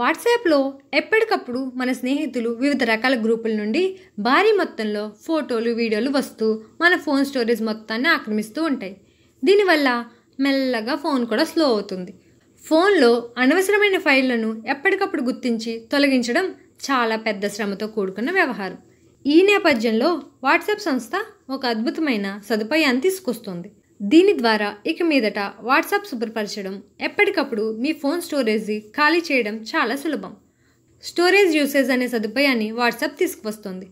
వాట్సాప్లో ఎప్పటికప్పుడు మన స్నేహితులు వివిధ రకాల గ్రూపుల నుండి భారీ మొత్తంలో ఫోటోలు వీడియోలు వస్తూ మన ఫోన్ స్టోరేజ్ మొత్తాన్ని ఆక్రమిస్తూ ఉంటాయి దీనివల్ల మెల్లగా ఫోన్ కూడా స్లో అవుతుంది ఫోన్లో అనవసరమైన ఫైళ్లను ఎప్పటికప్పుడు గుర్తించి తొలగించడం చాలా పెద్ద శ్రమతో కూడుకున్న వ్యవహారం ఈ నేపథ్యంలో వాట్సాప్ సంస్థ ఒక అద్భుతమైన సదుపాయాన్ని తీసుకొస్తుంది దీని ద్వారా ఇక మీదట వాట్సాప్ శుభ్రపరచడం ఎప్పటికప్పుడు మీ ఫోన్ స్టోరేజీ ఖాళీ చేయడం చాలా సులభం స్టోరేజ్ యూసేజ్ అనే సదుపాయాన్ని వాట్సాప్ తీసుకువస్తుంది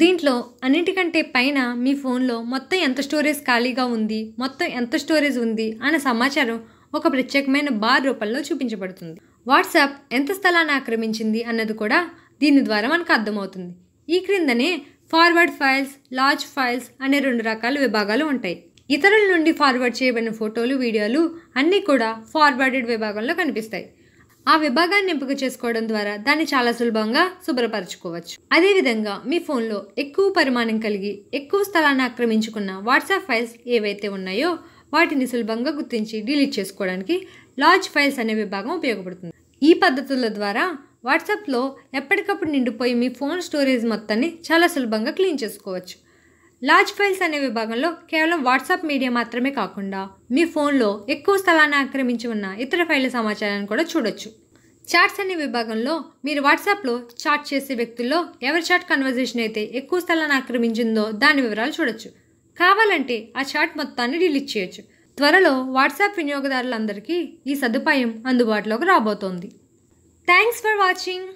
దీంట్లో అన్నిటికంటే పైన మీ ఫోన్లో మొత్తం ఎంత స్టోరేజ్ ఖాళీగా ఉంది మొత్తం ఎంత స్టోరేజ్ ఉంది అనే సమాచారం ఒక ప్రత్యేకమైన బార్ రూపంలో చూపించబడుతుంది వాట్సాప్ ఎంత స్థలాన్ని ఆక్రమించింది అన్నది కూడా దీని ద్వారా మనకు అర్థమవుతుంది ఈ క్రిందనే ఫార్వర్డ్ ఫైల్స్ లార్జ్ ఫైల్స్ అనే రెండు రకాల విభాగాలు ఉంటాయి ఇతరుల నుండి ఫార్వర్డ్ చేయబడిన ఫోటోలు వీడియోలు అన్నీ కూడా ఫార్వర్డెడ్ విభాగంలో కనిపిస్తాయి ఆ విభాగాన్ని ఎంపిక చేసుకోవడం ద్వారా దాన్ని చాలా సులభంగా శుభ్రపరచుకోవచ్చు అదేవిధంగా మీ ఫోన్లో ఎక్కువ పరిమాణం కలిగి ఎక్కువ స్థలాన్ని ఆక్రమించుకున్న వాట్సాప్ ఫైల్స్ ఏవైతే ఉన్నాయో వాటిని సులభంగా గుర్తించి డిలీట్ చేసుకోవడానికి లార్జ్ ఫైల్స్ అనే విభాగం ఉపయోగపడుతుంది ఈ పద్ధతుల ద్వారా వాట్సాప్లో ఎప్పటికప్పుడు నిండిపోయి మీ ఫోన్ స్టోరేజ్ మొత్తాన్ని చాలా సులభంగా క్లీన్ చేసుకోవచ్చు లార్జ్ ఫైల్స్ అనే విభాగంలో కేవలం వాట్సాప్ మీడియా మాత్రమే కాకుండా మీ ఫోన్లో ఎక్కువ స్థలాన్ని ఆక్రమించి ఉన్న ఇతర ఫైళ్ళ సమాచారాన్ని కూడా చూడొచ్చు చాట్స్ అనే విభాగంలో మీరు వాట్సాప్లో చాట్ చేసే వ్యక్తుల్లో ఎవరి చాట్ కన్వర్జేషన్ అయితే ఎక్కువ స్థలాన్ని ఆక్రమించిందో దాని వివరాలు చూడొచ్చు కావాలంటే ఆ చాట్ మొత్తాన్ని డిలీట్ చేయొచ్చు త్వరలో వాట్సాప్ వినియోగదారులందరికీ ఈ సదుపాయం అందుబాటులోకి రాబోతోంది థ్యాంక్స్ ఫర్ వాచింగ్